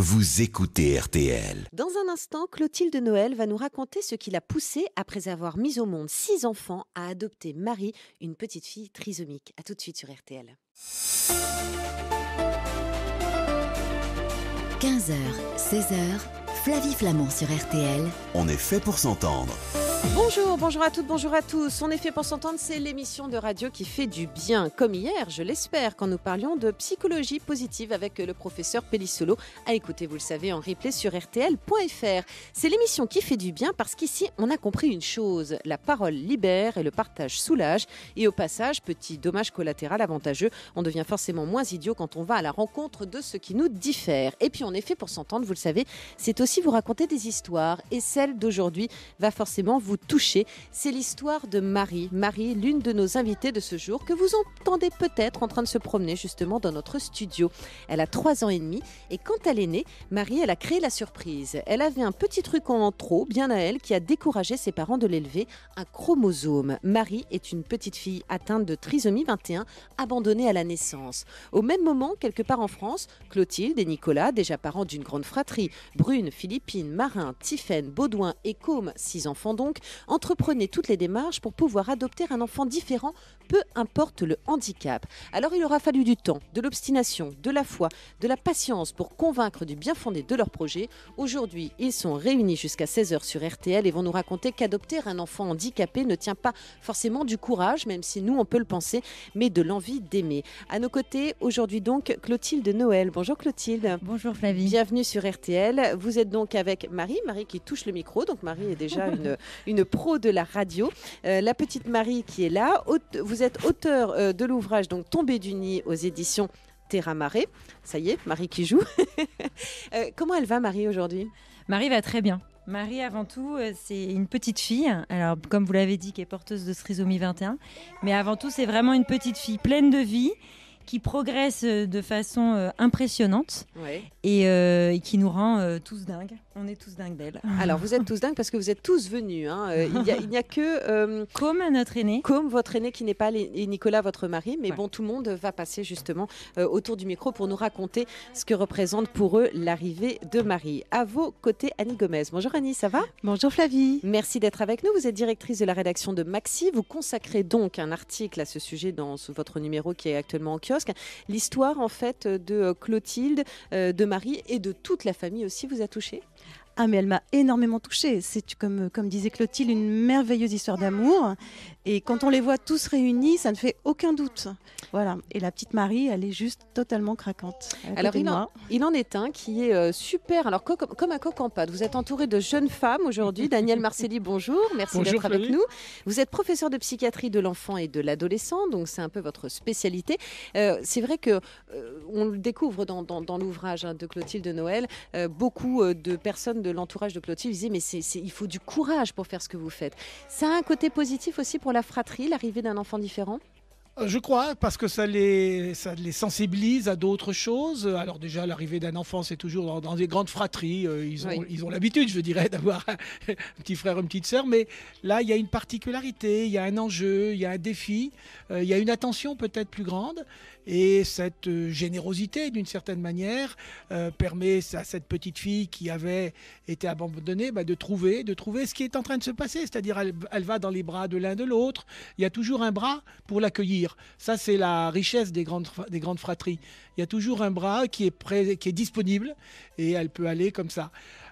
Vous écoutez RTL. Dans un instant, Clotilde Noël va nous raconter ce qui l'a poussée, après avoir mis au monde six enfants, à adopter Marie, une petite fille trisomique. A tout de suite sur RTL. 15h, 16h, Flavie Flamand sur RTL. On est fait pour s'entendre. Bonjour, bonjour à toutes, bonjour à tous. En effet, pour s'entendre, c'est l'émission de radio qui fait du bien, comme hier, je l'espère, quand nous parlions de psychologie positive avec le professeur Pellissolo. À écouter, vous le savez, en replay sur rtl.fr. C'est l'émission qui fait du bien parce qu'ici, on a compris une chose la parole libère et le partage soulage. Et au passage, petit dommage collatéral avantageux, on devient forcément moins idiot quand on va à la rencontre de ce qui nous diffère. Et puis, en effet, pour s'entendre, vous le savez, c'est aussi vous raconter des histoires. Et celle d'aujourd'hui va forcément vous vous toucher. C'est l'histoire de Marie. Marie, l'une de nos invitées de ce jour, que vous entendez peut-être en train de se promener justement dans notre studio. Elle a trois ans et demi et quand elle est née, Marie, elle a créé la surprise. Elle avait un petit truc en trop, bien à elle, qui a découragé ses parents de l'élever, un chromosome. Marie est une petite fille atteinte de trisomie 21, abandonnée à la naissance. Au même moment, quelque part en France, Clotilde et Nicolas, déjà parents d'une grande fratrie, Brune, Philippine, Marin, Tiphaine, Baudouin et Côme, six enfants donc, entreprenez toutes les démarches pour pouvoir adopter un enfant différent, peu importe le handicap. Alors, il aura fallu du temps, de l'obstination, de la foi, de la patience pour convaincre du bien fondé de leur projet. Aujourd'hui, ils sont réunis jusqu'à 16h sur RTL et vont nous raconter qu'adopter un enfant handicapé ne tient pas forcément du courage, même si nous, on peut le penser, mais de l'envie d'aimer. À nos côtés, aujourd'hui donc, Clotilde Noël. Bonjour Clotilde. Bonjour Flavie. Bienvenue sur RTL. Vous êtes donc avec Marie, Marie qui touche le micro. Donc Marie est déjà une, une pro de la radio. Euh, la petite Marie qui est là. Vous êtes auteur euh, de l'ouvrage donc Tombée du nid aux éditions Terra Marée. Ça y est, Marie qui joue. Euh, comment elle va Marie aujourd'hui Marie va très bien. Marie, avant tout, c'est une petite fille. Alors, comme vous l'avez dit, qui est porteuse de trisomie 21. Mais avant tout, c'est vraiment une petite fille pleine de vie qui progresse de façon impressionnante et qui nous rend tous dingues. On est tous dingues d'elle. Alors, vous êtes tous dingues parce que vous êtes tous venus. Hein. Euh, il n'y a, que. Euh, comme notre aîné. Comme votre aîné qui n'est pas et Nicolas, votre mari. Mais bon, tout le monde va passer justement euh, autour du micro pour nous raconter ce que représente pour eux l'arrivée de Marie. À vos côtés, Annie Gomez. Bonjour Annie, ça va Bonjour Flavie. Merci d'être avec nous. Vous êtes directrice de la rédaction de Maxi. Vous consacrez donc un article à ce sujet dans votre numéro qui est actuellement en kiosque. L'histoire en fait de Clotilde, de Marie et de toute la famille aussi vous a touché ah, mais elle m'a énormément touchée. C'est, comme, comme disait Clotilde, une merveilleuse histoire d'amour. Et quand on les voit tous réunis, ça ne fait aucun doute. Voilà. Et la petite Marie, elle est juste totalement craquante. Alors, il en, est un qui est euh, super. Alors, comme un coq en pâte, vous êtes entouré de jeunes femmes aujourd'hui. Daniel Marcelli, bonjour. Merci d'être avec nous. Vous êtes professeur de psychiatrie de l'enfant et de l'adolescent, donc c'est un peu votre spécialité. Euh, c'est vrai que euh, on le découvre dans, l'ouvrage hein, de Clotilde Noël. beaucoup de personnes de l'entourage de Clotilde disaient mais il faut du courage pour faire ce que vous faites. Ça a un côté positif aussi pour la la fratrie, l'arrivée d'un enfant différent euh, je crois, parce que ça les, ça les sensibilise à d'autres choses. Alors déjà, l'arrivée d'un enfant, c'est toujours dans, des grandes fratries. Euh, ils ont, ils ont l'habitude, je dirais, d'avoir un petit frère, une petite sœur. Mais là, il y a une particularité, il y a un enjeu, il y a un défi, euh, il y a une attention peut-être plus grande. Et cette euh, générosité, d'une certaine manière, euh, permet à cette petite fille qui avait été abandonnée bah, de trouver, de trouver ce qui est en train de se passer. C'est-à-dire, elle, va dans les bras de l'un de l'autre. Il y a toujours un bras pour l'accueillir. Ça, c'est la richesse des grandes, des grandes fratries. Il y a toujours un bras qui est, prêt, qui est disponible et elle peut aller comme ça.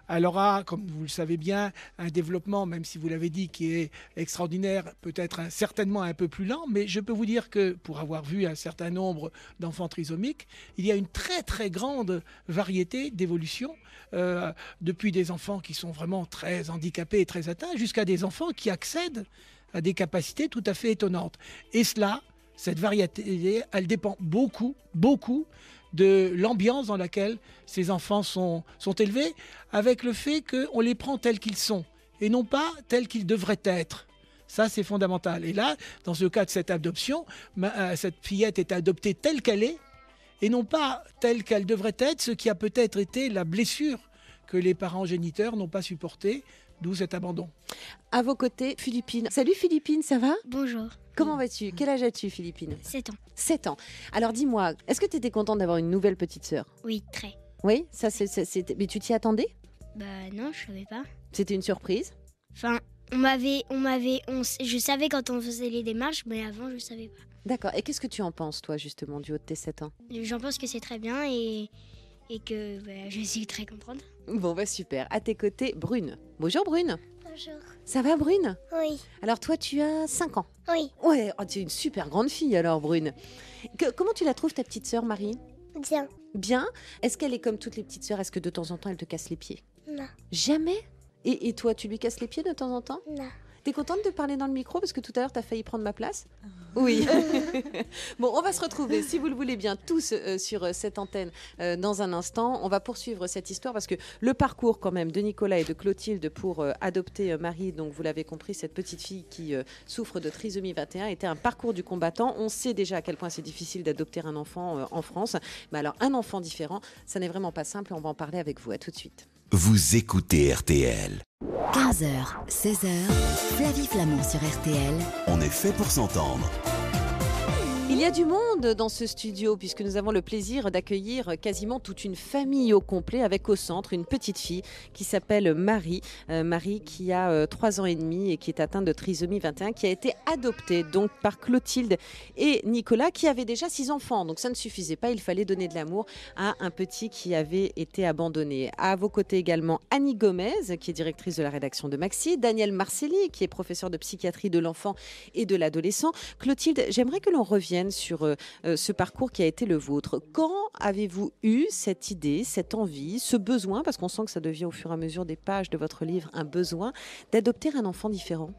Elle aura, comme vous le savez bien, un développement, même si vous l'avez dit, qui est extraordinaire, peut-être certainement un peu plus lent, mais je peux vous dire que, pour avoir vu un certain nombre d'enfants trisomiques, il y a une très très grande variété d'évolution, euh, depuis des enfants qui sont vraiment très handicapés et très atteints, jusqu'à des enfants qui accèdent à des capacités tout à fait étonnantes. Et cela, cette variété, elle dépend beaucoup, beaucoup de l'ambiance dans laquelle ces enfants sont, sont élevés, avec le fait qu'on les prend tels qu'ils sont et non pas tels qu'ils devraient être. Ça, c'est fondamental. Et là, dans ce cas de cette adoption, euh, cette fillette est adoptée telle qu'elle est et non pas telle qu'elle devrait être, ce qui a peut-être été la blessure que les parents géniteurs n'ont pas supportée d'où cet abandon. À vos côtés, Philippine. Salut Philippine, ça va Bonjour. Comment vas-tu Quel âge as-tu, Philippine 7 ans. 7 ans. Alors dis-moi, est-ce que tu étais contente d'avoir une nouvelle petite sœur Oui, très. Oui, ça c'est mais tu t'y attendais Bah non, je ne savais pas. C'était une surprise Enfin, on m'avait on m'avait je savais quand on faisait les démarches mais avant je savais pas. D'accord. Et qu'est-ce que tu en penses toi justement du haut de tes 7 ans J'en pense que c'est très bien et et que bah, je suis très comprendre. Bon, bah super. À tes côtés, Brune. Bonjour Brune. Bonjour. Ça va Brune Oui. Alors toi, tu as 5 ans Oui. Ouais, oh, tu es une super grande fille alors Brune. comment tu la trouves ta petite sœur Marie Bien. Bien Est-ce qu'elle est comme toutes les petites sœurs Est-ce que de temps en temps elle te casse les pieds Non. Jamais et, et toi, tu lui casses les pieds de temps en temps Non. T'es contente de parler dans le micro parce que tout à l'heure, t'as failli prendre ma place ah. Oui. bon, on va se retrouver, si vous le voulez bien, tous euh, sur euh, cette antenne euh, dans un instant. On va poursuivre cette histoire parce que le parcours quand même de Nicolas et de Clotilde pour adopter Marie, donc vous l'avez compris, cette petite fille qui souffre de trisomie 21, était un parcours du combattant. On sait déjà à quel point c'est difficile d'adopter un enfant en France. Mais alors, un enfant différent, ça n'est vraiment pas simple. On va en parler avec vous. À tout de suite vous écoutez RTL. 15h, 16h, Flavie Flamand sur RTL. On est fait pour s'entendre. Il y a du monde dans ce studio puisque nous avons le plaisir d'accueillir quasiment toute une famille au complet avec au centre une petite fille qui s'appelle Marie. Euh, Marie qui a 3 euh, ans et demi et qui est atteinte de trisomie 21 qui a été adoptée donc par Clotilde et Nicolas qui avaient déjà 6 enfants. Donc ça ne suffisait pas, il fallait donner de l'amour à un petit qui avait été abandonné. À vos côtés également Annie Gomez qui est directrice de la rédaction de Maxi, Daniel Marcelli qui est professeur de psychiatrie de l'enfant et de l'adolescent. Clotilde, j'aimerais que l'on revienne sur euh, euh, ce parcours qui a été le vôtre. Quand avez-vous eu cette idée, cette envie, ce besoin, parce qu'on sent que ça devient au fur et à mesure des pages de votre livre un besoin, d'adopter un enfant différent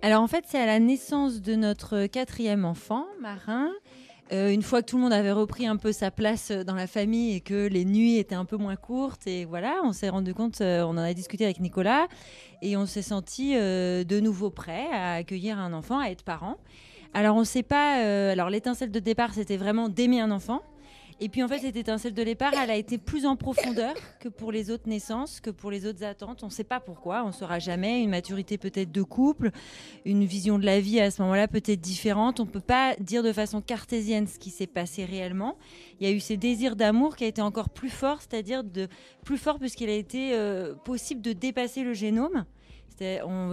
alors en fait, c'est à la naissance de notre quatrième enfant, Marin. Euh, une fois que tout le monde avait repris un peu sa place dans la famille et que les nuits étaient un peu moins courtes, et voilà, on s'est rendu compte, on en a discuté avec Nicolas, et on s'est senti de nouveau prêt à accueillir un enfant, à être parent. Alors on ne sait pas. Euh, alors l'étincelle de départ, c'était vraiment d'aimer un enfant. Et puis en fait, cette étincelle de départ, elle a été plus en profondeur que pour les autres naissances, que pour les autres attentes. On ne sait pas pourquoi, on ne saura jamais. Une maturité peut-être de couple, une vision de la vie à ce moment-là peut-être différente. On ne peut pas dire de façon cartésienne ce qui s'est passé réellement. Il y a eu ces désirs d'amour qui a été encore plus fort, c'est-à-dire plus fort puisqu'il a été euh, possible de dépasser le génome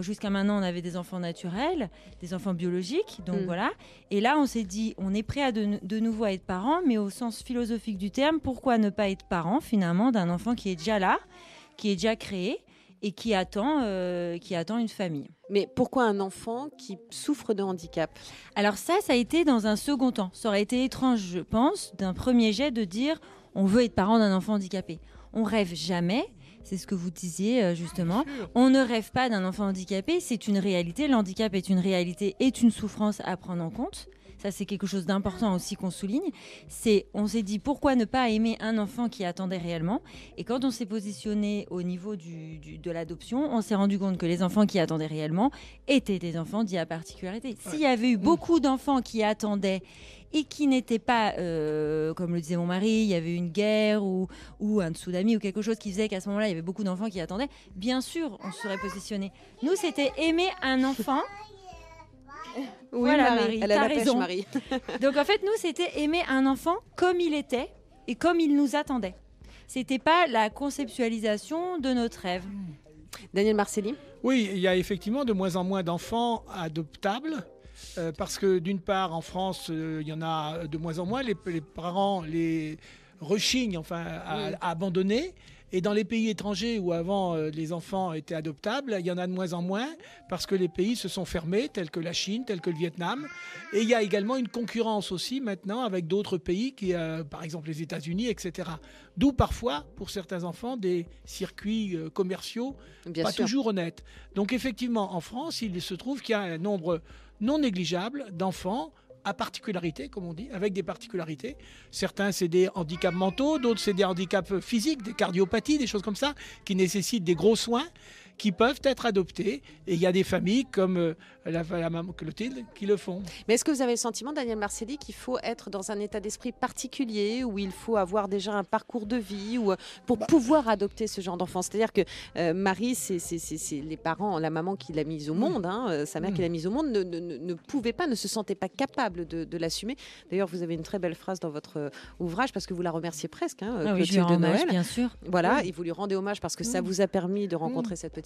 jusqu'à maintenant on avait des enfants naturels, des enfants biologiques, donc mm. voilà. Et là on s'est dit on est prêt à de, nouveau être parents, mais au sens philosophique du terme, pourquoi ne pas être parent finalement d'un enfant qui est déjà là, qui est déjà créé et qui attend, euh, qui attend une famille. Mais pourquoi un enfant qui souffre de handicap Alors ça, ça a été dans un second temps. Ça aurait été étrange, je pense, d'un premier jet de dire on veut être parent d'un enfant handicapé. On rêve jamais c'est ce que vous disiez euh, ah, justement. On ne rêve pas d'un enfant handicapé, c'est une réalité. L'handicap est une réalité, et une souffrance à prendre en compte ça c'est quelque chose d'important aussi qu'on souligne, c'est on s'est dit pourquoi ne pas aimer un enfant qui attendait réellement Et quand on s'est positionné au niveau du, de l'adoption, on s'est rendu compte que les enfants qui attendaient réellement étaient des enfants dits à particularité. S'il y avait eu mm. beaucoup d'enfants qui attendaient et qui n'étaient pas, euh, comme le disait mon mari, il y avait une guerre ou, ou un tsunami ou quelque chose qui faisait qu'à ce moment-là, il y avait beaucoup d'enfants qui attendaient, bien sûr, on serait positionné. Nous, c'était aimer un enfant Oui, elle a raison. Pêche, Donc en fait, nous, c'était aimer un enfant comme il était et comme il nous attendait. C'était pas la conceptualisation de notre rêve. Daniel Marcelli Oui, il y a effectivement de moins en moins d'enfants adoptables. Euh, parce que d'une part, en France, euh, il y en a de moins en moins. Les, parents les rechignent enfin, à abandonner. Et dans les pays étrangers où avant euh, les enfants étaient adoptables, il y en a de moins en moins parce que les pays se sont fermés, tels que la Chine, tels que le Vietnam. Et il y a également une concurrence aussi maintenant avec d'autres pays, qui, euh, par exemple les États-Unis, etc. D'où parfois, pour certains enfants, des circuits euh, commerciaux pas toujours honnêtes. Donc effectivement, en France, il se trouve qu'il y a un nombre non négligeable d'enfants à particularité, comme on dit, avec des particularités. Certains, c'est des handicaps mentaux, d'autres, c'est des handicaps physiques, des cardiopathies, des choses comme ça, qui nécessitent des gros soins qui peuvent être adoptés. Et il y a des familles comme euh, la, maman Clotilde qui le font. Mais est-ce que vous avez le sentiment, Daniel Marcelli, qu'il faut être dans un état d'esprit particulier, où il faut avoir déjà un parcours de vie, ou euh, pour bah, pouvoir adopter ce genre d'enfant C'est-à-dire que euh, Marie, c'est les parents, la maman qui l'a mise au mm. monde, hein, sa mère qui mm. l'a mise au monde, ne, pouvait pas, ne se sentait pas capable de, l'assumer. D'ailleurs, vous avez une très belle phrase dans votre ouvrage, parce que vous la remerciez presque, hein, ah je de Noël. bien sûr. Voilà, et vous lui rendez hommage parce que ça mm. vous a permis de rencontrer cette petite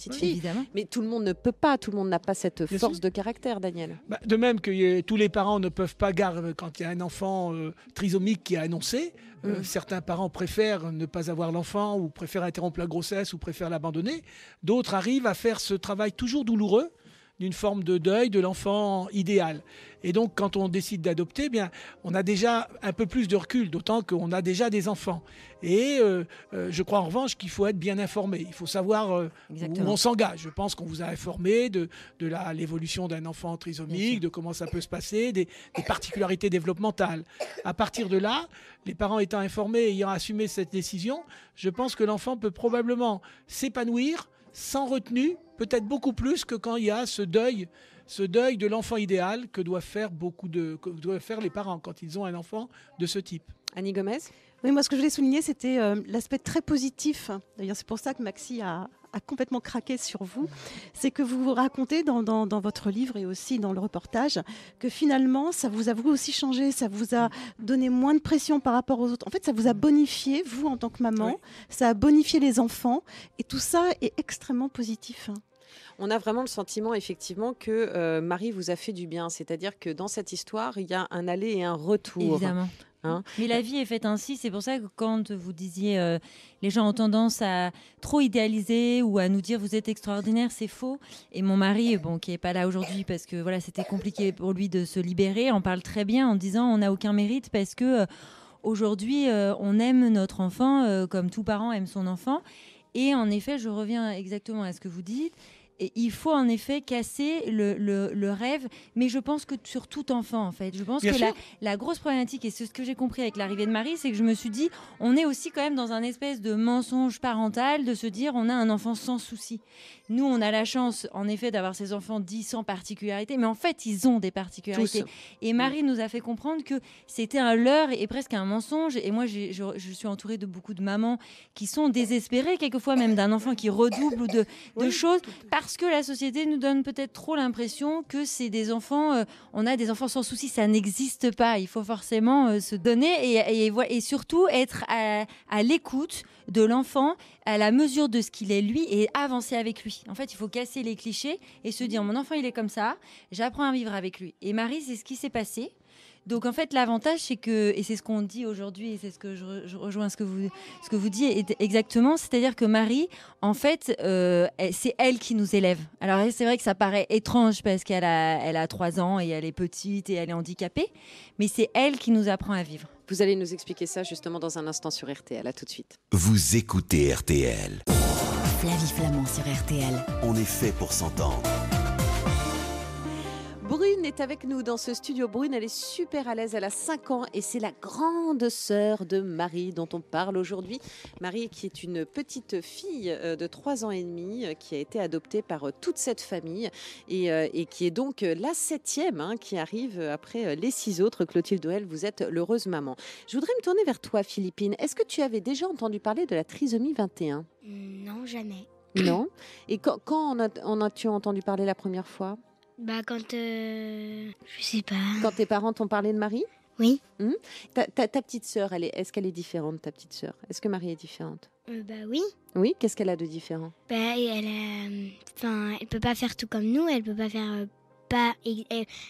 mais tout le monde ne peut pas, tout le monde n'a pas cette force de caractère, Daniel. Bah, de même que euh, tous les parents ne peuvent pas garder euh, quand il y a un enfant euh, trisomique qui est annoncé. Mm. Certains parents préfèrent ne pas avoir l'enfant ou préfèrent interrompre la grossesse ou préfèrent l'abandonner. D'autres arrivent à faire ce travail toujours douloureux d'une forme de deuil de l'enfant idéal. Et donc, quand on décide d'adopter, eh bien, on a déjà un peu plus de recul, d'autant qu'on a déjà des enfants. Et euh, euh, je crois en revanche qu'il faut être bien informé. Il faut savoir euh, où on s'engage. Je pense qu'on vous a informé de, de l'évolution d'un enfant trisomique, de comment ça peut se passer, des, particularités développementales. À partir de là, les parents étant informés, et ayant assumé cette décision, je pense que l'enfant peut probablement s'épanouir sans retenue peut-être beaucoup plus que quand il y a ce deuil, ce deuil de l'enfant idéal que doivent faire beaucoup de, que faire les parents quand ils ont un enfant de ce type. Annie Gomez. Oui, moi ce que je voulais souligner, c'était euh, l'aspect très positif. D'ailleurs, c'est pour ça que Maxi a, complètement craqué sur vous, c'est que vous vous racontez dans, votre livre et aussi dans le reportage que finalement, ça vous a vous aussi changé, ça vous a donné moins de pression par rapport aux autres. En fait, ça vous a bonifié, vous en tant que maman, ça a bonifié les enfants, et tout ça est extrêmement positif on a vraiment le sentiment effectivement que euh, Marie vous a fait du bien. C'est-à-dire que dans cette histoire, il y a un aller et un retour. Évidemment. Hein Mais la vie est faite ainsi. C'est pour ça que quand vous disiez euh, les gens ont tendance à trop idéaliser ou à nous dire vous êtes extraordinaire, c'est faux. Et mon mari, bon, qui est pas là aujourd'hui parce que voilà, c'était compliqué pour lui de se libérer, on parle très bien en disant on n'a aucun mérite parce que euh, aujourd'hui on aime notre enfant comme tout parent aime son enfant. Et en effet, je reviens exactement à ce que vous dites il faut en effet casser le, rêve, mais je pense que sur tout enfant, en fait. Je pense que la, grosse problématique, et c'est ce que j'ai compris avec l'arrivée de Marie, c'est que je me suis dit, on est aussi quand même dans un espèce de mensonge parental de se dire, on a un enfant sans souci. Nous, on a la chance, en effet, d'avoir ces enfants dits sans particularité, mais en fait, ils ont des particularités. Et Marie nous a fait comprendre que c'était un leurre et presque un mensonge. Et moi, je, suis entourée de beaucoup de mamans qui sont désespérées, quelquefois même d'un enfant qui redouble ou de, choses, parce parce que la société nous donne peut-être trop l'impression que c'est des enfants, euh, on a des enfants sans souci ça n'existe pas. Il faut forcément euh, se donner et, et, surtout être à l'écoute de l'enfant, à la mesure de ce qu'il est lui et avancer avec lui. En fait, il faut casser les clichés et se dire mon enfant il est comme ça, j'apprends à vivre avec lui. Et Marie, c'est ce qui s'est passé. Donc en fait, l'avantage, c'est que, et c'est ce qu'on dit aujourd'hui, et c'est ce que je, rejoins ce que vous, ce que vous dites exactement, c'est-à-dire que Marie, en fait, euh, c'est elle qui nous élève. Alors c'est vrai que ça paraît étrange parce qu'elle a, elle a 3 ans et elle est petite et elle est handicapée, mais c'est elle qui nous apprend à vivre. Vous allez nous expliquer ça justement dans un instant sur RTL. À tout de suite. Vous écoutez RTL. Flavie Flamand sur RTL. On est fait pour s'entendre est avec nous dans ce studio. Brune, elle est super à l'aise, elle a 5 ans et c'est la grande sœur de Marie dont on parle aujourd'hui. Marie qui est une petite fille euh, de 3 ans et demi euh, qui a été adoptée par euh, toute cette famille et, qui est donc la septième hein, qui arrive après les six autres. Clotilde Doel, vous êtes l'heureuse maman. Je voudrais me tourner vers toi Philippine. Est-ce que tu avais déjà entendu parler de la trisomie 21 Non, jamais. Non. Et quand en as-tu entendu parler la première fois bah quand... Euh, je sais pas. Quand tes parents t'ont parlé de Marie Oui. Hmm ta, petite sœur, elle est, ce qu'elle est différente, ta petite sœur Est-ce que Marie est différente euh, Bah oui. Oui, qu'est-ce qu'elle a de différent Bah elle a... Euh, enfin, elle peut pas faire tout comme nous, elle peut pas faire... pas, elle,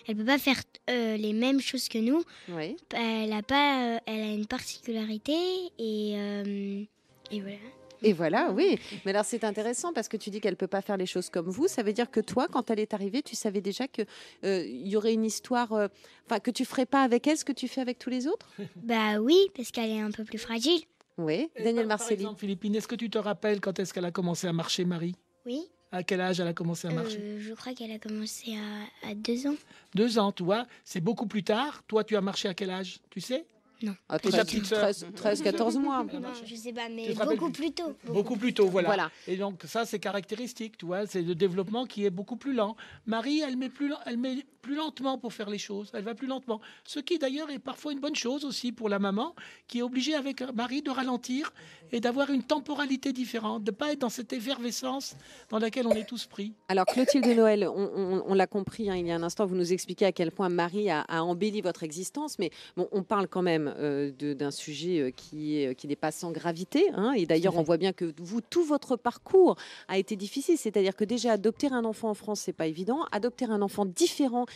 elle, peut pas faire les mêmes choses que nous. Oui. Elle a pas, elle a une particularité et, et voilà. Et voilà, oui. Mais alors c'est intéressant parce que tu dis qu'elle peut pas faire les choses comme vous. Ça veut dire que toi, quand elle est arrivée, tu savais déjà qu'il euh, y aurait une histoire, euh, enfin que tu ferais pas avec elle ce que tu fais avec tous les autres. Bah oui, parce qu'elle est un peu plus fragile. Oui. Daniel Marcelli. Philippine, est-ce que tu te rappelles quand est-ce qu'elle a commencé à marcher, Marie Oui. À quel âge elle a commencé à euh, marcher Je crois qu'elle a commencé à, à, deux ans. Deux ans, toi, c'est beaucoup plus tard. Toi, tu as marché à quel âge Tu sais non. À 13, 13, 13, 14 mois. je sais pas, mais beaucoup plus tôt. Beaucoup, plus tôt, voilà. Et donc, ça, c'est caractéristique, tu vois. C'est le développement qui est beaucoup plus lent. Marie, elle met plus, elle met plus lentement pour faire les choses. Elle va plus lentement. Ce qui, d'ailleurs, est parfois une bonne chose aussi pour la maman, qui est obligée, avec Marie, de ralentir et d'avoir une temporalité différente, de ne pas être dans cette effervescence dans laquelle on est tous pris. Alors, Clotilde de Noël, on, l'a compris hein, il y a un instant, vous nous expliquez à quel point Marie a, a embelli votre existence, mais bon, on parle quand même euh, d'un sujet euh, qui, euh, qui n'est pas sans gravité. Hein. et d'ailleurs, on voit bien que vous, tout votre parcours a été difficile. C'est-à-dire que déjà, adopter un enfant en France, c'est pas évident. Adopter un enfant différent,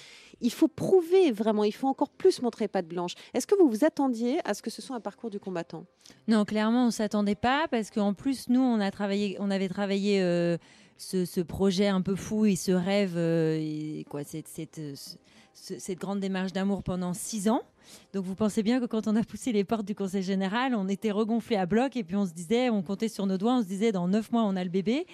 il faut prouver vraiment, il faut encore plus montrer patte blanche. Est-ce que vous vous attendiez à ce que ce soit un parcours du combattant Non, clairement, on s'attendait pas parce qu'en plus, nous, on, a travaillé, on avait travaillé. ce, projet un peu fou et ce rêve, et quoi, cette cette grande démarche d'amour pendant six ans. Donc vous pensez bien que quand on a poussé les portes du Conseil général, on était regonflé à bloc et puis on se disait, on comptait sur nos doigts, on se disait dans neuf mois on a le bébé.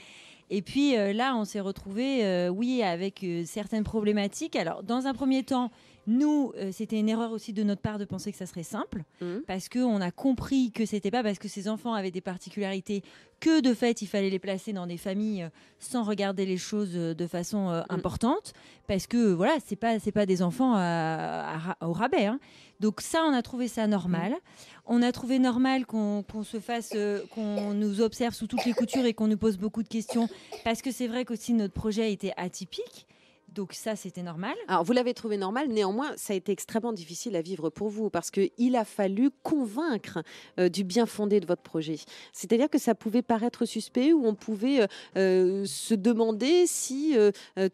Et puis euh, là, on s'est retrouvé, euh, oui, avec euh, certaines problématiques. Alors dans un premier temps, nous, euh, c'était une erreur aussi de notre part de penser que ça serait simple, mmh. parce qu'on a compris que c'était pas parce que ces enfants avaient des particularités que de fait il fallait les placer dans des familles euh, sans regarder les choses euh, de façon mmh. importante, parce que voilà, c'est pas c'est pas des enfants au rabais. Hein. Donc ça, on a trouvé ça normal. Mmh. On a trouvé normal qu'on se fasse, qu'on nous observe sous toutes les coutures et qu'on nous pose beaucoup de questions, parce que c'est vrai qu'aussi notre projet était atypique. Donc ça, c'était normal. Alors vous l'avez trouvé normal, néanmoins, ça a été extrêmement difficile à vivre pour vous parce qu'il a fallu convaincre euh, du bien fondé de votre projet. C'est-à-dire que ça pouvait paraître suspect ou on pouvait euh, euh, se demander si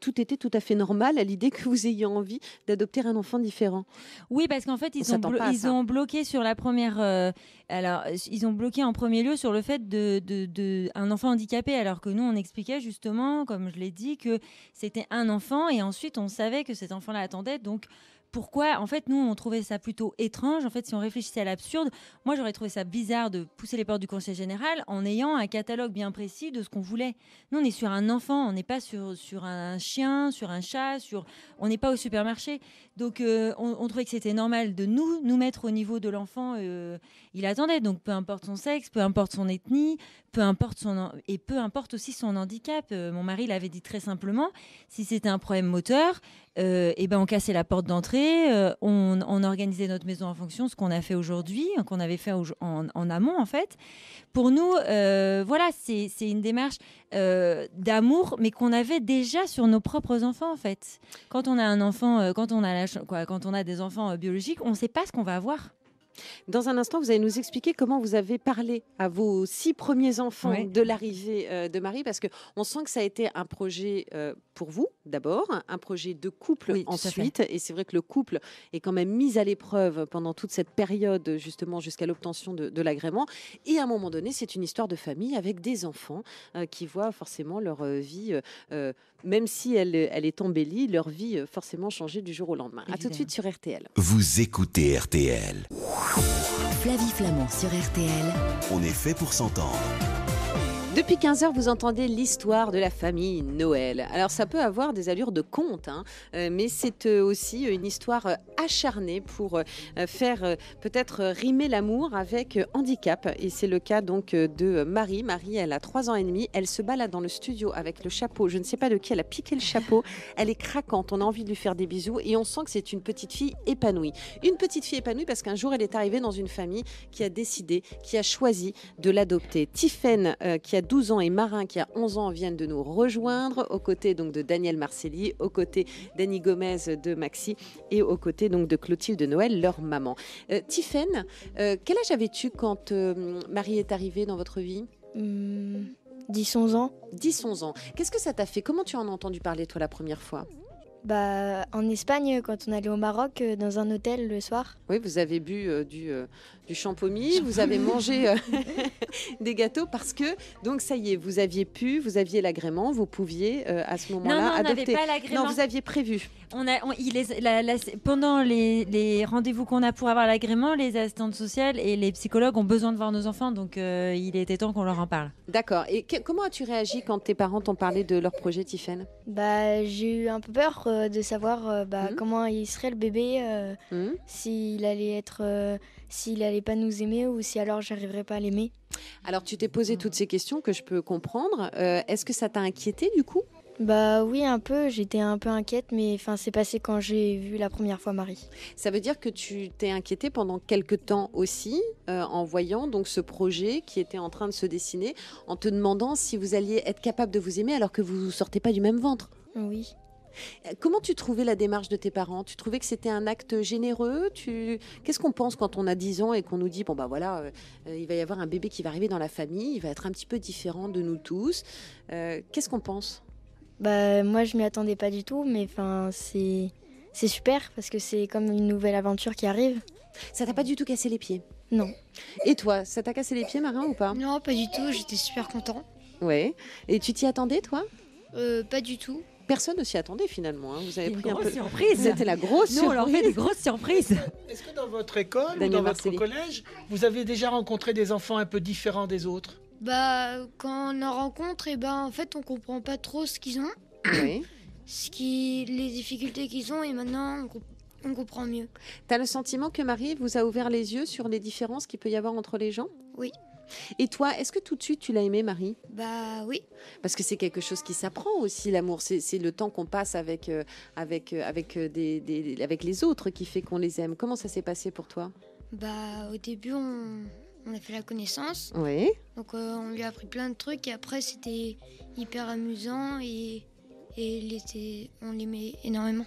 tout était tout à fait normal à l'idée que vous ayez envie d'adopter un enfant différent. Oui, parce qu'en fait, ils, ont, ils ont bloqué sur la première... alors, ils ont bloqué en premier lieu sur le fait de, de un enfant handicapé, alors que nous, on expliquait justement, comme je l'ai dit, que c'était un enfant et ensuite on savait que cet enfant-là attendait. Donc pourquoi, en fait, nous, on trouvait ça plutôt étrange. En fait, si on réfléchissait à l'absurde, moi, j'aurais trouvé ça bizarre de pousser les portes du Conseil général en ayant un catalogue bien précis de ce qu'on voulait. Nous, on est sur un enfant, on n'est pas sur, un chien, sur un chat, sur, on n'est pas au supermarché. Donc, euh, on, trouvait que c'était normal de nous, nous mettre au niveau de l'enfant. Euh, il attendait, donc peu importe son sexe, peu importe son ethnie, peu importe son, et peu importe aussi son handicap. Euh, mon mari l'avait dit très simplement, si c'était un problème moteur, et euh, eh ben on cassait la porte d'entrée, euh, on, organisait notre maison en fonction, de ce qu'on a fait aujourd'hui, qu'on avait fait en, amont en fait. Pour nous, euh, voilà, c'est une démarche d'amour, mais qu'on avait déjà sur nos propres enfants en fait. Quand on a un enfant, quand on a quand on a des enfants biologiques, on ne sait pas ce qu'on va avoir. Dans un instant, vous allez nous expliquer comment vous avez parlé à vos six premiers enfants de l'arrivée euh, de Marie, parce qu'on sent que ça a été un projet euh, pour vous, d'abord, un projet de couple ensuite. Et c'est vrai que le couple est quand même mis à l'épreuve pendant toute cette période, justement, jusqu'à l'obtention de, l'agrément. Et à un moment donné, c'est une histoire de famille avec des enfants euh, qui voient forcément leur vie, même si elle, elle est embellie, leur vie forcément changer du jour au lendemain. A tout de suite sur RTL. Vous écoutez RTL. Flavie Flamand sur RTL. On est fait pour s'entendre. Depuis 15 heures, vous entendez l'histoire de la famille Noël. Alors ça peut avoir des allures de conte, hein, euh, mais c'est euh, aussi une histoire euh, acharnée pour faire peut-être rimer l'amour avec handicap. Et c'est le cas donc de Marie. Marie, elle a 3 ans et demi. Elle se balade dans le studio avec le chapeau. Je ne sais pas de qui elle a piqué le chapeau. Elle est craquante. On a envie de lui faire des bisous et on sent que c'est une petite fille épanouie. Une petite fille épanouie parce qu'un jour, elle est arrivée dans une famille qui a décidé, qui a choisi de l'adopter. Tiffaine, qui a 12 ans et Marin qui a 11 ans viennent de nous rejoindre, aux côtés donc de Daniel Marcelli, aux côtés d'Annie Gomez de Maxi et aux côtés donc de Clotilde Noël, leur maman. Euh, Tiphaine, Tiffaine, euh, quel âge avais-tu quand euh, Marie est arrivée dans votre vie 10-11 hmm, ans. 10-11 ans. Qu'est-ce que ça t'a fait Comment tu en as entendu parler toi la première fois bah, en Espagne, quand on allait au Maroc, euh, dans un hôtel le soir. Oui, vous avez bu euh, du, euh, vous avez mangé euh, des gâteaux parce que, donc ça y est, vous aviez pu, vous aviez l'agrément, vous pouviez à ce moment-là adopter. Non, on n'avait pas l'agrément. Non, vous aviez prévu. On il pendant les, rendez-vous qu'on a pour avoir l'agrément, les assistantes sociales et les psychologues ont besoin de voir nos enfants, donc il était temps qu'on leur en parle. D'accord. Et comment as-tu réagi quand tes parents t'ont parlé de leur projet, Tiffaine Bah, j'ai eu un peu peur euh, de savoir euh, bah, hmm. comment il serait le bébé, euh, hmm. s'il allait être, s'il allait pas nous aimer ou si alors j'arriverais pas à l'aimer. Alors tu t'es posé toutes ces questions que je peux comprendre. Est-ce que ça t'a inquiété du coup bah oui, un peu. J'étais un peu inquiète, mais enfin, c'est passé quand j'ai vu la première fois Marie. Ça veut dire que tu t'es inquiété pendant quelques temps aussi, en voyant donc ce projet qui était en train de se dessiner, en te demandant si vous alliez être capable de vous aimer alors que vous ne sortez pas du même ventre. Oui. Comment tu trouvais la démarche de tes parents Tu trouvais que c'était un acte généreux Qu'est-ce qu'on pense quand on a 10 ans et qu'on nous dit, bon bah voilà, euh, euh, il va y avoir un bébé qui va arriver dans la famille, il va être un petit peu différent de nous tous. Euh, qu'est-ce qu'on pense Bah moi je m'y attendais pas du tout, mais enfin c'est... super parce que c'est comme une nouvelle aventure qui arrive. Ça t'a pas du tout cassé les pieds Non. Et toi, ça t'a cassé les pieds, Marin, ou pas Non, pas du tout. J'étais super content. Ouais. Et tu t'y attendais, toi Pas du tout. Personne ne s'y attendait finalement. Hein. Vous avez pris un peu. surprise. C'était la grosse Nous, des grosses surprises. Est-ce que dans votre école ou dans votre collège, vous avez déjà rencontré des enfants un peu différents des autres Bah, quand on en rencontre, et eh ben en fait, on comprend pas trop ce qu'ils ont, ce qui, les difficultés qu'ils ont, et maintenant, on, on comprend mieux. T'as le sentiment que Marie vous a ouvert les yeux sur les différences qu'il peut y avoir entre les gens Oui. Et toi, est-ce que tout de suite tu l'as aimé, Marie Bah oui. Parce que c'est quelque chose qui s'apprend aussi, l'amour. C'est le temps qu'on passe avec, euh, avec, euh, avec, euh, des, avec les autres qui fait qu'on les aime. Comment ça s'est passé pour toi Bah au début, on, a fait la connaissance. Oui. Donc on lui a appris plein de trucs et après c'était hyper amusant et, et on l'aimait énormément.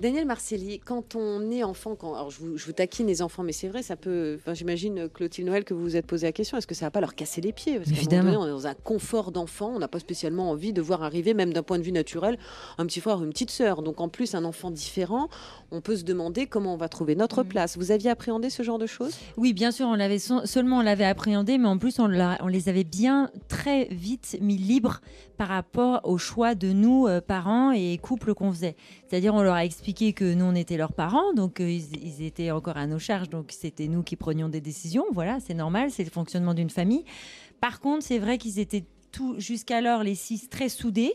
Daniel Marcelli, quand on est enfant, quand, alors je vous, taquine les enfants, mais c'est vrai, ça peut. Enfin, J'imagine, euh, Clotilde Noël, que vous vous êtes posé la question est-ce que ça va pas leur casser les pieds Parce Évidemment. on est dans un confort d'enfant, on n'a pas spécialement envie de voir arriver, même d'un point de vue naturel, un petit frère ou une petite sœur. Donc en plus, un enfant différent, on peut se demander comment on va trouver notre mmh. place. Vous aviez appréhendé ce genre de choses Oui, bien sûr, on l'avait seulement on l'avait appréhendé, mais en plus, on, on, les avait bien très vite mis libres par rapport au choix de nous, euh, parents et couples qu'on faisait. C'est-à-dire, on leur a expliqué expliqué que nous, on était leurs parents, donc euh, ils, étaient encore à nos charges, donc c'était nous qui prenions des décisions. Voilà, c'est normal, c'est le fonctionnement d'une famille. Par contre, c'est vrai qu'ils étaient jusqu'alors les six très soudés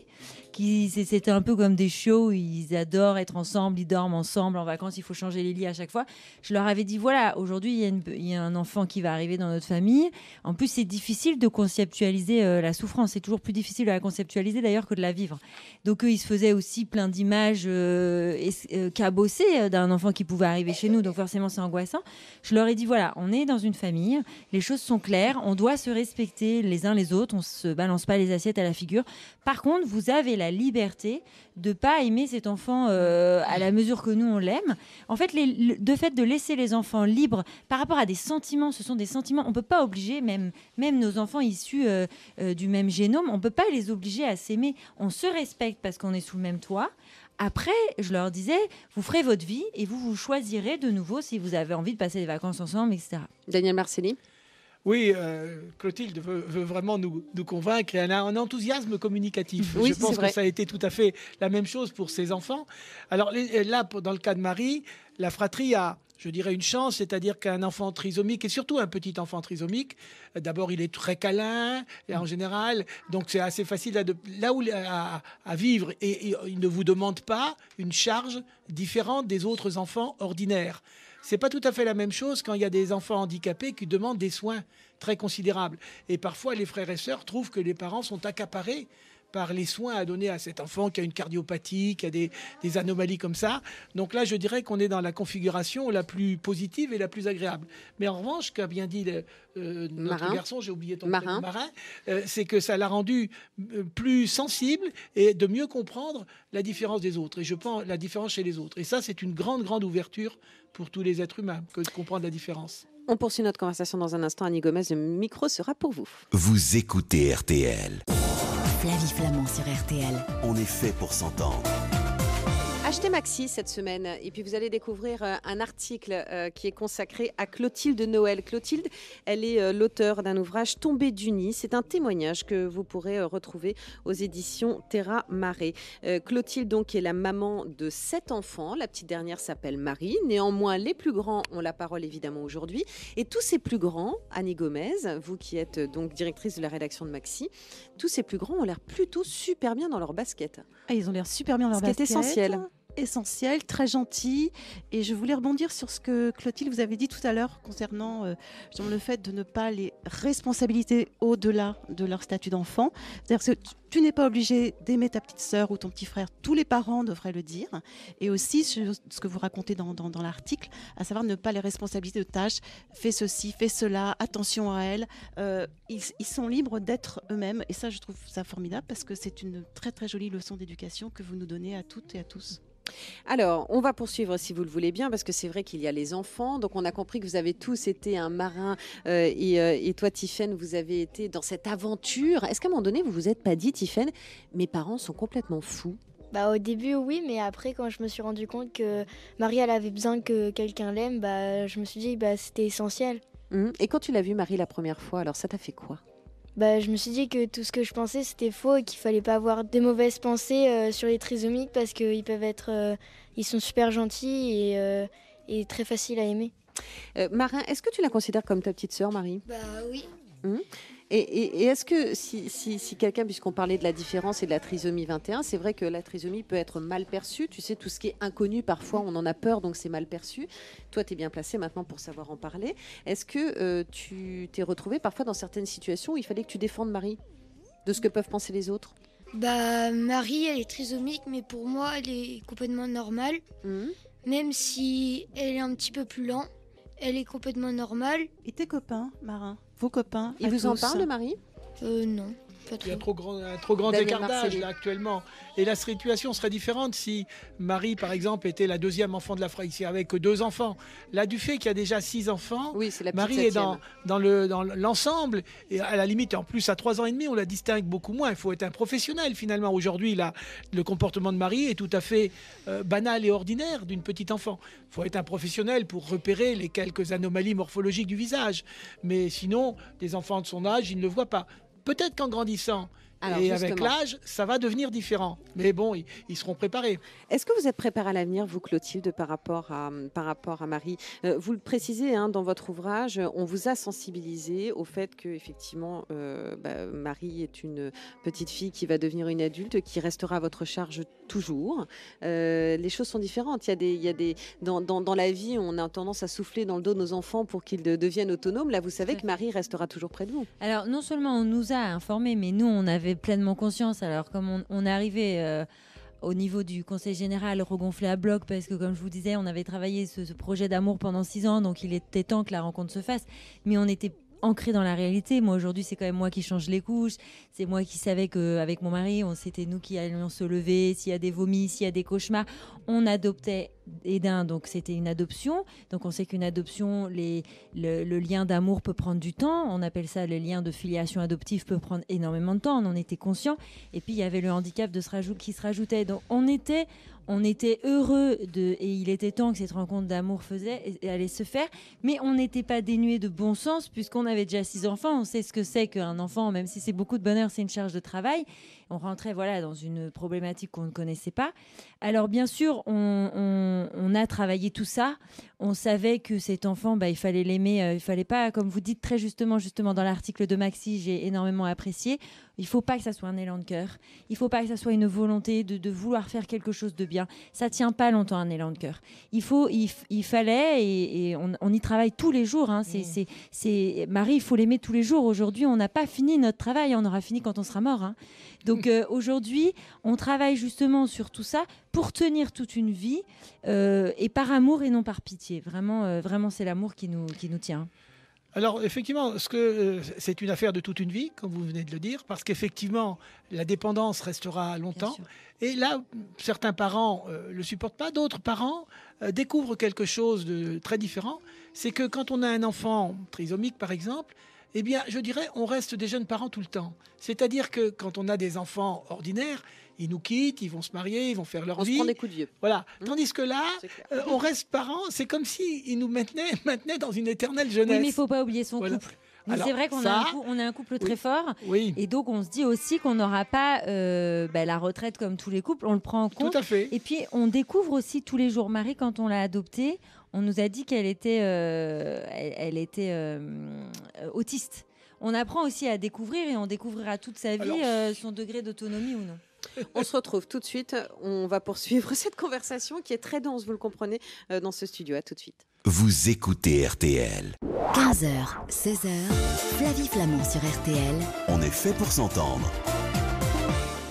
c'était un peu comme des chiots, ils adorent être ensemble, ils dorment ensemble en vacances, il faut changer les lits à chaque fois. Je leur avais dit voilà, aujourd'hui il y, a un enfant qui va arriver dans notre famille. En plus, c'est difficile de conceptualiser euh, la souffrance, c'est toujours plus difficile de la conceptualiser d'ailleurs que de la vivre. Donc eux, ils se faisaient aussi plein d'images euh, euh cabossées euh, d'un enfant qui pouvait arriver chez nous, donc forcément c'est angoissant. Je leur ai dit voilà, on est dans une famille, les choses sont claires, on doit se respecter les uns les autres, on se balance pas les assiettes à la figure. Par contre, vous avez la liberté de pas aimer cet enfant euh, à la mesure que nous on l'aime. En fait, le de fait de laisser les enfants libres par rapport à des sentiments, ce sont des sentiments. On peut pas obliger même même nos enfants issus euh, euh, du même génome, on peut pas les obliger à s'aimer. On se respecte parce qu'on est sous le même toit. Après, je leur disais, vous ferez votre vie et vous vous choisirez de nouveau si vous avez envie de passer des vacances ensemble, etc. Daniel Marcelli. Oui, euh, Clotilde veut, vraiment nous, convaincre elle a un enthousiasme communicatif. Je pense que ça a été tout à fait la même chose pour ses enfants. Alors euh, là, dans le cas de Marie, la fratrie a, je dirais, une chance, c'est-à-dire qu'un enfant trisomique, et surtout un petit enfant trisomique, euh, d'abord il est très câlin en général, donc c'est assez facile à, là où, à, vivre, et, il ne vous demande pas une charge différente des autres enfants ordinaires. C'est pas tout à fait la même chose quand il y a des enfants handicapés qui demandent des soins très considérables. Et parfois, les frères et sœurs trouvent que les parents sont accaparés par les soins à donner à cet enfant qui a une cardiopathie, qui a des, anomalies comme ça. Donc là, je dirais qu'on est dans la configuration la plus positive et la plus agréable. Mais en revanche, qu'a bien dit euh, notre garçon, j'ai oublié ton marin, euh, c'est que ça l'a rendu euh, plus sensible et de mieux comprendre la différence des autres. Et je pense la différence chez les autres. Et ça, c'est une grande, grande ouverture pour tous les êtres humains que de comprendre la différence. On poursuit notre conversation dans un instant. Annie Gomez, le micro sera pour vous. Vous écoutez RTL vie Flamand sur RTL. On est fait pour s'entendre. Achetez Maxi cette semaine et puis vous allez découvrir euh, un article euh, qui est consacré à Clotilde Noël. Clotilde, elle est euh, l'auteur d'un ouvrage Tombée du nid. C'est un témoignage que vous pourrez retrouver aux éditions Terra Marée. Clotilde donc est la maman de sept enfants. La petite dernière s'appelle Marie. Néanmoins, les plus grands ont la parole évidemment aujourd'hui et tous ces plus grands, Annie Gomez, vous qui êtes donc directrice de la rédaction de Maxi, tous ces plus grands ont l'air plutôt super bien dans leur basket. Ah, ils ont l'air super bien dans leur Ce basket. C'est essentiel essentiel, très gentil. Et je voulais rebondir sur ce que Clotilde vous avait dit tout à l'heure concernant euh, le fait de ne pas les responsabiliser au-delà de leur statut d'enfant. C'est-à-dire que tu, n'es pas obligé d'aimer ta petite sœur ou ton petit frère. Tous les parents devraient le dire. Et aussi ce, que vous racontez dans, l'article, à savoir ne pas les responsabiliser de tâches. Fais ceci, fais cela, attention à elles. Euh, ils sont libres d'être eux-mêmes. Et ça, je trouve ça formidable parce que c'est une très très jolie leçon d'éducation que vous nous donnez à toutes et à tous. Alors, on va poursuivre si vous le voulez bien, parce que c'est vrai qu'il y a les enfants. Donc, on a compris que vous avez tous été un marin euh, euh, et, toi, Tiffaine, vous avez été dans cette aventure. Est-ce qu'à un moment donné, vous vous êtes pas dit, Tiffaine, mes parents sont complètement fous bah, au début, oui, mais après, quand je me suis rendu compte que Marie, elle avait besoin que quelqu'un l'aime, bah, je me suis dit, bah, c'était essentiel. Mmh. Et quand tu l'as vu, Marie, la première fois, alors ça t'a fait quoi bah, je me suis dit que tout ce que je pensais c'était faux et qu'il fallait pas avoir de mauvaises pensées euh, sur les trisomiques parce qu'ils peuvent être, euh, ils sont super gentils et, euh, très faciles à aimer. Marin, est-ce que tu la considères comme ta petite sœur, Marie Bah oui. Mmh. Et, est-ce que si, si, quelqu'un, puisqu'on parlait de la différence et de la trisomie 21, c'est vrai que la trisomie peut être mal perçue, tu sais, tout ce qui est inconnu, parfois on en a peur, donc c'est mal perçu. Toi, tu es bien placé maintenant pour savoir en parler. Est-ce que euh, tu t'es retrouvé parfois dans certaines situations où il fallait que tu défendes Marie de ce que peuvent penser les autres Bah, Marie, elle est trisomique, mais pour moi, elle est complètement normale. Mmh. Même si elle est un petit peu plus lente, elle est complètement normale. Et tes copains Marin vos copains. Et vous en parle, Marie euh, Non. Il y a trop grand, un trop grand écartage actuellement. Et la situation serait différente si Marie, par exemple, était la deuxième enfant de la fratrie avec deux enfants. Là, du fait qu'il y a déjà six enfants, Marie est dans, l'ensemble. et à la limite, en plus, à trois ans et demi, on la distingue beaucoup moins. Il faut être un professionnel finalement. Aujourd'hui, le comportement de Marie est tout à fait euh, banal et ordinaire d'une petite enfant. Il faut être un professionnel pour repérer les quelques anomalies morphologiques du visage. Mais sinon, des enfants de son âge, ils ne le voient pas peut-être qu'en grandissant, et avec l'âge, ça va devenir différent. Mais bon, ils, seront préparés. Est-ce que vous êtes préparé à l'avenir, vous, Clotilde, par rapport à, par rapport à Marie euh, Vous le précisez hein, dans votre ouvrage, on vous a sensibilisé au fait que, effectivement, euh, bah, Marie est une petite fille qui va devenir une adulte, qui restera à votre charge toujours. Euh, les choses sont différentes. Il y a des, il y a des, dans, dans, dans, la vie, on a tendance à souffler dans le dos de nos enfants pour qu'ils deviennent autonomes. Là, vous savez que Marie restera toujours près de vous. Alors, non seulement on nous a informés, mais nous, on avait pleinement conscience. Alors, comme on, est arrivé euh, au niveau du conseil général, regonflé à bloc, parce que, comme je vous disais, on avait travaillé ce, ce projet d'amour pendant six ans, donc il était temps que la rencontre se fasse. Mais on était ancré dans la réalité. Moi aujourd'hui, c'est quand même moi qui change les couches. C'est moi qui savais que mon mari, on c'était nous qui allions se lever s'il y a des vomis, s'il y a des cauchemars. On adoptait Edin, donc c'était une adoption. Donc on sait qu'une adoption, le, lien d'amour peut prendre du temps. On appelle ça le lien de filiation adoptive peut prendre énormément de temps. On en était conscient. Et puis il y avait le handicap de se qui se rajoutait. Donc on était, on était heureux de, et il était temps que cette rencontre d'amour faisait, allait se faire, mais on n'était pas dénué de bon sens puisqu'on avait déjà six enfants, on sait ce que c'est qu'un enfant, même si c'est beaucoup de bonheur, c'est une charge de travail. On rentrait voilà dans une problématique qu'on ne connaissait pas. Alors bien sûr, on, a travaillé tout ça, on savait que cet enfant, bah, il fallait l'aimer, euh, il fallait pas, comme vous dites très justement, justement dans l'article de Maxi, j'ai énormément apprécié il faut pas que ça soit un élan de cœur. Il faut pas que ça soit une volonté de, vouloir faire quelque chose de bien. Ça ne tient pas longtemps un élan de cœur. Il, faut, il, fallait, et, on, y travaille tous les jours. Hein. Mm. C'est, Marie, il faut l'aimer tous les jours. Aujourd'hui, on n'a pas fini notre travail. On aura fini quand on sera mort. Hein. Donc mm. euh, aujourd'hui, on travaille justement sur tout ça pour tenir toute une vie, euh, et par amour et non par pitié. Vraiment, euh, vraiment c'est l'amour qui nous, qui nous tient. Alors effectivement, euh, c'est une affaire de toute une vie, comme vous venez de le dire, parce qu'effectivement la dépendance restera longtemps. Et là, certains parents ne euh, le supportent pas, d'autres parents euh, découvrent quelque chose de très différent. C'est que quand on a un enfant trisomique, par exemple, eh bien, je dirais, on reste des jeunes parents tout le temps. C'est-à-dire que quand on a des enfants ordinaires, ils nous quittent, ils vont se marier, ils vont faire leur vie. On prend des coups de vieux. Voilà. Mmh. Tandis que là, euh, on reste parents, c'est comme s'ils nous maintenaient, dans une éternelle jeunesse. Oui, mais il faut pas oublier son couple. C'est vrai qu'on a, un couple très fort. Oui. Et donc, on se dit aussi qu'on n'aura pas euh, bah, la retraite comme tous les couples. On le prend en compte. Tout à fait. Et puis, on découvre aussi tous les jours Marie quand on l'a adoptée. On nous a dit qu'elle était, euh, elle, était autiste. On apprend aussi à découvrir et on découvrira toute sa vie son degré d'autonomie ou non. On se retrouve tout de suite. On va poursuivre cette conversation qui est très dense, vous le comprenez, euh, dans ce studio. À tout de suite. Vous écoutez RTL. 15h, 16h, Flavie Flamand sur RTL. On est fait pour s'entendre.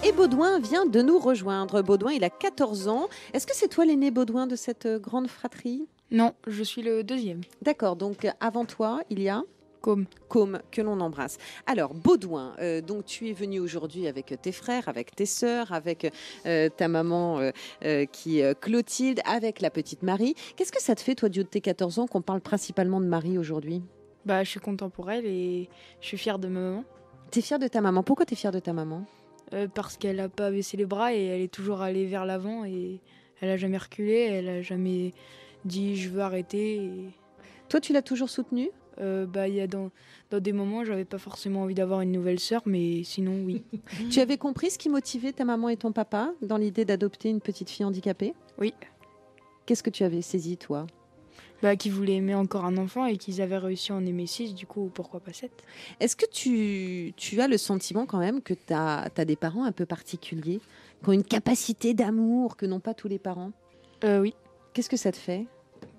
Et Baudouin vient de nous rejoindre. Baudouin, il a 14 ans. Est-ce que c'est toi l'aîné Baudouin de cette euh, grande fratrie Non, je suis le deuxième. D'accord, donc euh, avant toi, il y a comme. Comme, que l'on embrasse. Alors, Baudouin, euh, donc tu es venu aujourd'hui avec tes frères, avec tes sœurs, avec euh, ta maman euh, qui Clotilde, avec la petite Marie. Qu'est-ce que ça te fait, toi, du haut de tes 14 ans, qu'on parle principalement de Marie aujourd'hui Bah, je suis contemporaine et je suis fière de ma maman. es fière de ta maman Pourquoi tu es fière de ta maman Parce qu'elle n'a pas baissé les bras et elle est toujours allée vers l'avant et elle n'a jamais reculé, elle a jamais dit je veux arrêter. Toi, tu l'as toujours soutenue euh, bah, y a dans, des moments, j'avais pas forcément envie d'avoir une nouvelle sœur, mais sinon, oui. tu avais compris ce qui motivait ta maman et ton papa dans l'idée d'adopter une petite fille handicapée Oui. Qu'est-ce que tu avais saisi, toi bah, Qu'ils voulaient aimer encore un enfant et qu'ils avaient réussi à en aimer six, du coup, pourquoi pas sept Est-ce que tu, as le sentiment quand même que tu as, des parents un peu particuliers, qui ont une capacité d'amour que n'ont pas tous les parents euh, Oui. Qu'est-ce que ça te fait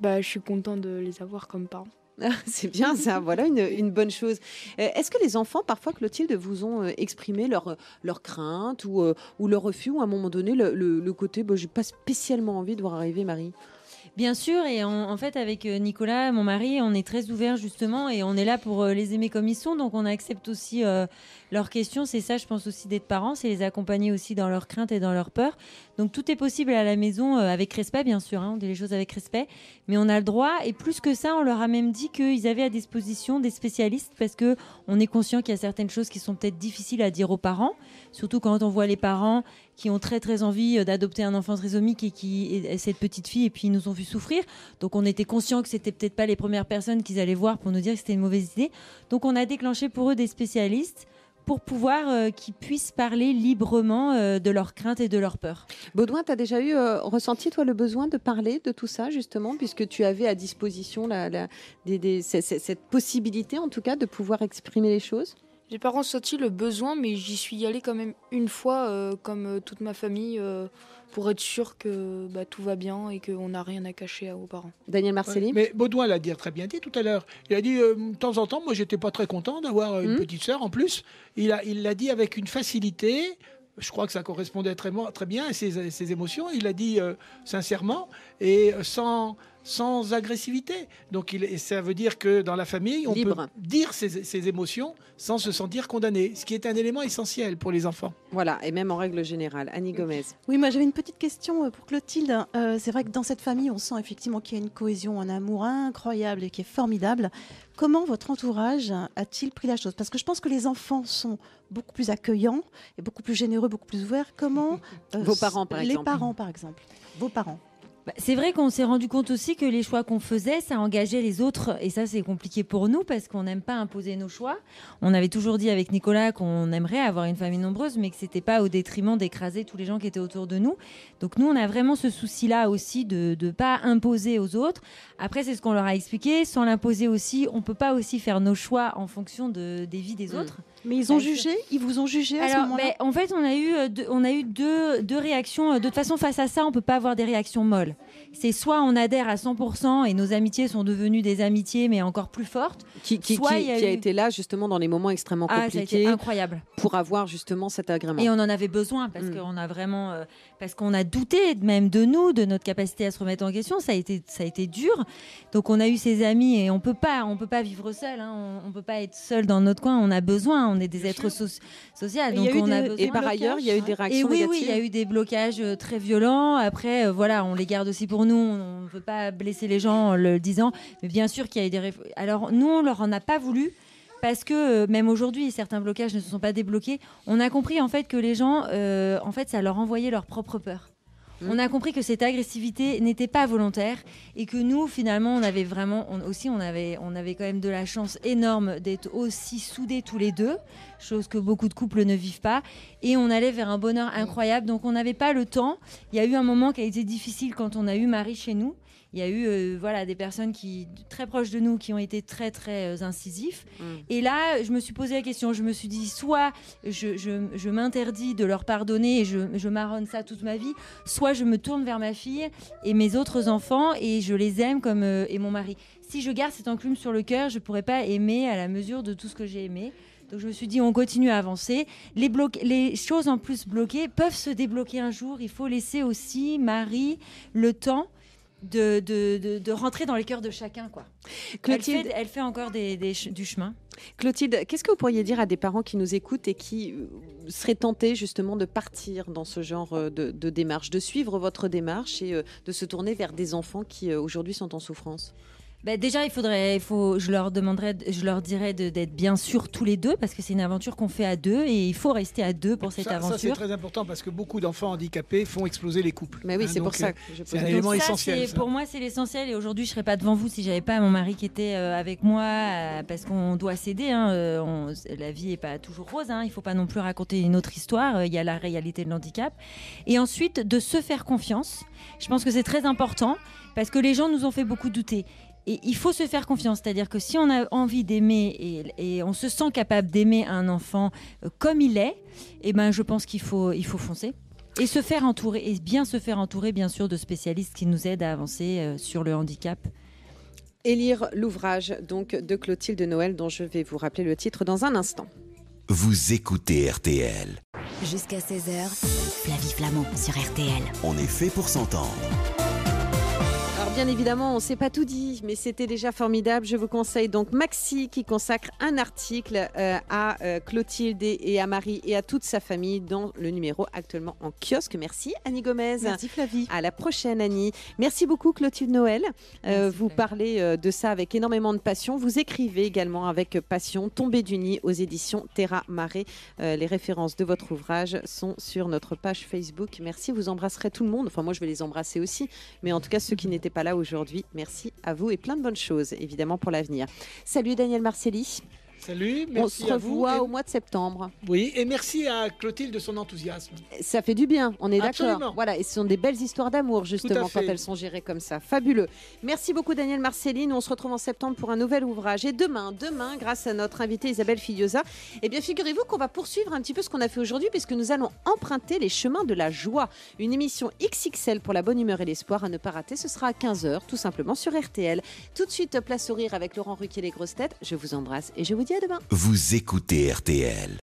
bah, Je suis content de les avoir comme parents. c'est bien ça, voilà une, bonne chose. Euh, est-ce que les enfants, parfois, Clotilde, vous ont euh, exprimé leurs euh, leur crainte ou, ou leur refus, ou à un moment donné, le, côté je j'ai pas spécialement envie de voir arriver Marie Bien sûr, et en, fait, avec euh, Nicolas, mon mari, on est très ouvert justement et on est là pour euh, les aimer comme ils sont, donc on accepte aussi euh, leurs questions. C'est ça, je pense aussi d'être parents, c'est les accompagner aussi dans leurs craintes et dans leurs peurs. Donc tout est possible à la maison avec respect, bien sûr, hein, on dit les choses avec respect, mais on a le droit. Et plus que ça, on leur a même dit qu'ils avaient à disposition des spécialistes parce que on est conscient qu'il y a certaines choses qui sont peut-être difficiles à dire aux parents, surtout quand on voit les parents qui ont très très envie euh, d'adopter un enfant trisomique et cette petite fille et puis ils nous ont vu souffrir. Donc on était conscient que c'était peut-être pas les premières personnes qu'ils allaient voir pour nous dire que c'était une mauvaise idée. Donc on a déclenché pour eux des spécialistes pour pouvoir euh, qu'ils puissent parler librement euh, de leurs craintes et de leurs peurs. Baudouin, tu as déjà eu ressenti, toi, le besoin de parler de tout ça, justement, puisque tu avais à disposition cette possibilité, en tout cas, de pouvoir exprimer les choses mes parents ressenti le besoin, mais j'y suis allée quand même une fois, euh, comme euh, toute ma famille, euh, pour être sûr que bah, tout va bien et qu'on n'a rien à cacher à vos parents. Daniel Marcelli Mais Baudouin l'a dit, très bien dit tout à l'heure. Il a dit, de temps en temps, moi j'étais pas très content d'avoir une mmh. petite sœur en plus. Il l'a il a dit avec une facilité, je crois que ça correspondait très, bien à ses, émotions. Il l'a dit sincèrement et sans, sans agressivité. Donc ça veut dire que dans la famille, on peut dire ses, émotions sans se sentir condamné, ce qui est un élément essentiel pour les enfants. Voilà, et même en règle générale. Annie Gomez. Oui, moi j'avais une petite question euh, pour Clotilde. Euh, c'est vrai que dans cette famille, on sent effectivement qu'il y a une cohésion, un amour incroyable et qui est formidable. Comment votre entourage a-t-il pris la chose Parce que je pense que les enfants sont beaucoup plus accueillants et beaucoup plus généreux, beaucoup plus ouverts. Comment euh, vos parents, par les parents, par exemple, vos parents bah, c'est vrai qu'on s'est rendu compte aussi que les choix qu'on faisait, ça engageait les autres. Et ça, c'est compliqué pour nous parce qu'on n'aime pas imposer nos choix. On avait toujours dit avec Nicolas qu'on aimerait avoir une famille nombreuse, mais que ce n'était pas au détriment d'écraser tous les gens qui étaient autour de nous. Donc nous, on a vraiment ce souci-là aussi de ne pas imposer aux autres. Après, c'est ce qu'on leur a expliqué. Sans l'imposer aussi, on ne peut pas aussi faire nos choix en fonction des vies des mm. autres. Mais ils ont bah, jugé Ils vous ont jugé à ce moment-là En fait, on a eu, euh, deux, on a eu deux, deux réactions. Euh, de toute façon, face à ça, on ne peut pas avoir des réactions molles. C'est soit on adhère à 100% et nos amitiés sont devenues des amitiés, mais encore plus fortes. Qui, qui, qui, a, qui a, été là, justement, dans les moments extrêmement ah, compliqués. incroyable. Pour avoir, justement, cet agrément. Et on en avait besoin, parce mm. qu'on a vraiment... Euh, parce qu'on a douté même de nous, de notre capacité à se remettre en question. Ça a été, ça a été dur. Donc, on a eu ces amis et on peut pas, on peut pas vivre seul. Hein. On, ne peut pas être seul dans notre coin. On a besoin on est des êtres sociaux. et par ailleurs, il y a eu des réactions. Et oui, oui, il y a eu des blocages euh, très violents. Après, euh, voilà, on les garde aussi pour nous. On ne veut pas blesser les gens en le disant. Mais bien sûr qu'il y a eu des. Alors nous, on leur en a pas voulu parce que euh, même aujourd'hui, certains blocages ne se sont pas débloqués. On a compris en fait que les gens, en fait, ça leur envoyait leur propre peur. On a compris que cette agressivité n'était pas volontaire et que nous, finalement, on avait vraiment, aussi, on avait, on avait quand même de la chance énorme d'être aussi soudés tous les deux, chose que beaucoup de couples ne vivent pas. Et on allait vers un bonheur incroyable. Donc, on n'avait pas le temps. Il y a eu un moment qui a été difficile quand on a eu Marie chez nous. Il y a eu euh, voilà, des personnes qui, très proches de nous qui ont été très, très euh, incisifs. Mm. Et là, je me suis posé la question. Je me suis dit, soit je, je, je m'interdis de leur pardonner et je, je marronne ça toute ma vie, soit je me tourne vers ma fille et mes autres enfants et je les aime comme et euh, mon mari. Si je garde cette enclume sur le cœur, je ne pourrais pas aimer à la mesure de tout ce que j'ai aimé. Donc je me suis dit, on continue à avancer. Les, les choses en plus bloquées peuvent se débloquer un jour. Il faut laisser aussi Marie le temps de, de, de, rentrer dans les cœurs de chacun. Quoi. Clotilde, elle, fait, encore du chemin. Clotilde, qu'est-ce que vous pourriez dire à des parents qui nous écoutent et qui euh, seraient tentés justement de partir dans ce genre euh, de démarche, de suivre votre démarche et euh, de se tourner vers des enfants qui aujourd'hui sont en souffrance bah, déjà, il faudrait, il faut, je leur demanderais, je leur dirais d'être bien sûr tous les deux parce que c'est une aventure qu'on fait à deux et il faut rester à deux pour cette aventure. Ça c'est très important parce que beaucoup d'enfants handicapés font exploser les couples. Mais oui, hein, c'est pour ça. Euh, c'est un élément essentiel. Pour moi, c'est l'essentiel et aujourd'hui, je serais pas devant vous si j'avais pas mon mari qui était euh, avec moi euh, parce qu'on doit s'aider. Hein, la vie est pas toujours rose. Hein, il faut pas non plus raconter une autre histoire. Il y a la réalité de l'handicap et ensuite de se faire confiance. Je pense que c'est très important parce que les gens nous ont fait beaucoup douter. Et il faut se faire confiance, c'est-à-dire que si on a envie d'aimer et, on se sent capable d'aimer un enfant euh, comme il est, eh ben je pense qu'il faut, il faut foncer. Et se faire entourer, et bien se faire entourer, bien sûr, de spécialistes qui nous aident à avancer euh, sur le handicap. Et lire l'ouvrage donc de Clotilde Noël, dont je vais vous rappeler le titre dans un instant. Vous écoutez RTL. Jusqu'à 16h, Flavie Flamand sur RTL. On est fait pour s'entendre bien évidemment, on ne s'est pas tout dit, mais c'était déjà formidable. Je vous conseille donc Maxi qui consacre un article euh, à euh, Clotilde et à Marie et à toute sa famille dans le numéro actuellement en kiosque. Merci Annie Gomez. Merci Flavie. À la prochaine Annie. Merci beaucoup Clotilde Noël. Euh, vous parlez de ça avec énormément de passion. Vous écrivez également avec passion Tombée du nid aux éditions Terra Marée. les références de votre ouvrage sont sur notre page Facebook. Merci, vous embrasserez tout le monde. Enfin moi je vais les embrasser aussi, mais en tout cas ceux qui n'étaient pas là aujourd'hui. Merci à vous et plein de bonnes choses, évidemment, pour l'avenir. Salut Daniel Marcelli. Salut, merci. On se revoit au mois de septembre. Oui, et merci à Clotilde de son enthousiasme. Ça fait du bien, on est d'accord. Voilà, et ce sont des belles histoires d'amour, justement, quand elles sont gérées comme ça. Fabuleux. Merci beaucoup, Daniel Marceline. On se retrouve en septembre pour un nouvel ouvrage. Et demain, demain, grâce à notre invitée Isabelle Filiosa, eh bien, figurez-vous qu'on va poursuivre un petit peu ce qu'on a fait aujourd'hui, puisque nous allons emprunter les chemins de la joie. Une émission XXL pour la bonne humeur et l'espoir à ne pas rater. Ce sera à 15h, tout simplement sur RTL. Tout de suite, place au rire avec Laurent Ruquier, les grosses têtes. Je vous embrasse et je vous dis vous écoutez RTL.